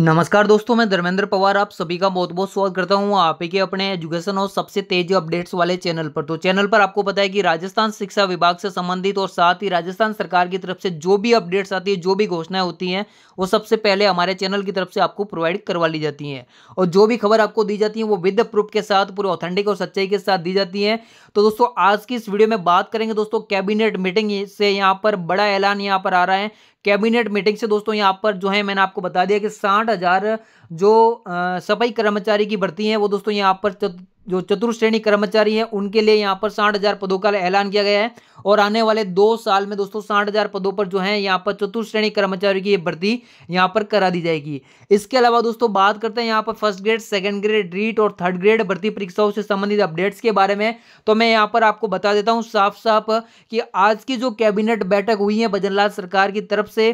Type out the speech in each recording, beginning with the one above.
नमस्कार दोस्तों मैं धर्मेंद्र पवार आप सभी का बहुत बहुत स्वागत करता हूँ आप ही के अपने एजुकेशन और सबसे तेज अपडेट्स वाले चैनल पर तो चैनल पर आपको पता है कि राजस्थान शिक्षा विभाग से संबंधित और साथ ही राजस्थान सरकार की तरफ से जो भी अपडेट्स आती है जो भी घोषणाएं होती हैं वो सबसे पहले हमारे चैनल की तरफ से आपको प्रोवाइड करवा ली जाती है और जो भी खबर आपको दी जाती है वो विद प्रूफ के साथ पूरे ऑथेंटिक और सच्चाई के साथ दी जाती है तो दोस्तों आज की इस वीडियो में बात करेंगे दोस्तों कैबिनेट मीटिंग से यहाँ पर बड़ा ऐलान यहाँ पर आ रहा है कैबिनेट मीटिंग से दोस्तों यहाँ पर जो है मैंने आपको बता दिया कि साठ हज़ार जो सफाई कर्मचारी की भर्ती है वो दोस्तों यहाँ पर जो चतुर्थ श्रेणी कर्मचारी हैं उनके लिए यहाँ पर साठ हज़ार पदों का ऐलान किया गया है और आने वाले दो साल में दोस्तों साठ हज़ार पदों पर जो है यहाँ पर चतुर्थ श्रेणी कर्मचारी की भर्ती यहाँ पर करा दी जाएगी इसके अलावा दोस्तों बात करते हैं यहाँ पर first grade second grade REET और थर्ड ग्रेड भर्ती परीक्षाओं से संबंधित अपडेट्स के बारे में तो मैं यहाँ पर आपको बता देता हूँ साफ साफ कि आज की जो कैबिनेट बैठक हुई है भजनलाल सरकार की तरफ से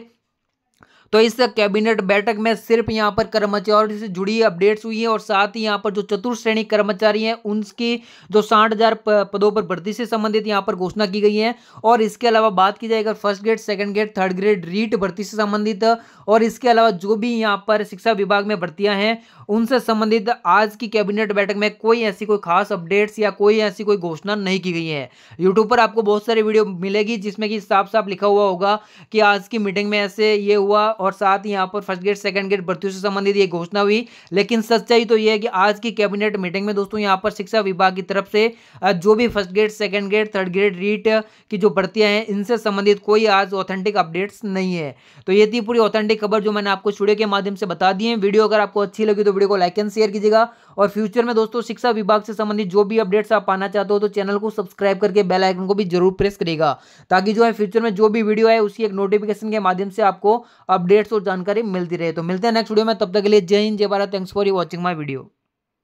तो इस कैबिनेट बैठक में सिर्फ यहाँ पर कर्मचारियों से जुड़ी अपडेट्स हुई है और साथ ही यहाँ पर जो चतुर्थ श्रेणी कर्मचारी हैं उनकी जो साठ हजार पदों पर भर्ती से संबंधित यहाँ पर घोषणा की गई है और इसके अलावा बात की जाएगा first grade second grade third grade REET भर्ती से संबंधित और इसके अलावा जो भी यहाँ पर शिक्षा विभाग में भर्तियाँ हैं उनसे संबंधित आज की कैबिनेट बैठक में कोई ऐसी कोई खास अपडेट्स या कोई ऐसी कोई घोषणा नहीं की गई है यूट्यूब पर आपको बहुत सारी वीडियो मिलेगी जिसमें कि साफ साफ लिखा हुआ होगा कि आज की मीटिंग में ऐसे ये हुआ और साथ ही यहाँ पर फर्स्ट ग्रेड सेकंड ग्रेड भर्ती से संबंधित ये घोषणा हुई लेकिन सच्चाई तो ये है कि आज की कैबिनेट मीटिंग में दोस्तों यहाँ पर शिक्षा विभाग की तरफ से जो भी first grade second grade third grade REET की जो भर्तियाँ हैं इनसे संबंधित कोई आज ऑथेंटिक अपडेट्स नहीं है तो ये थी पूरी ऑथेंटिक खबर जो मैंने आपको स्टूडियो के माध्यम से बता दी है वीडियो अगर आपको अच्छी लगी तो वीडियो को लाइक एंड शेयर कीजिएगा और फ्यूचर में दोस्तों शिक्षा विभाग से संबंधित जो भी अपडेट्स आप पाना चाहते हो तो चैनल को सब्सक्राइब करके बेल आइकन को भी जरूर प्रेस करेगा ताकि जो है फ्यूचर में जो भी वीडियो है उसकी एक नोटिफिकेशन के माध्यम से आपको अपडेट अपडेट्स और जानकारी मिलती रहे तो मिलते हैं नेक्स्ट वीडियो में तब तक के लिए जय हिंद जय Bharat thanks for you watching my video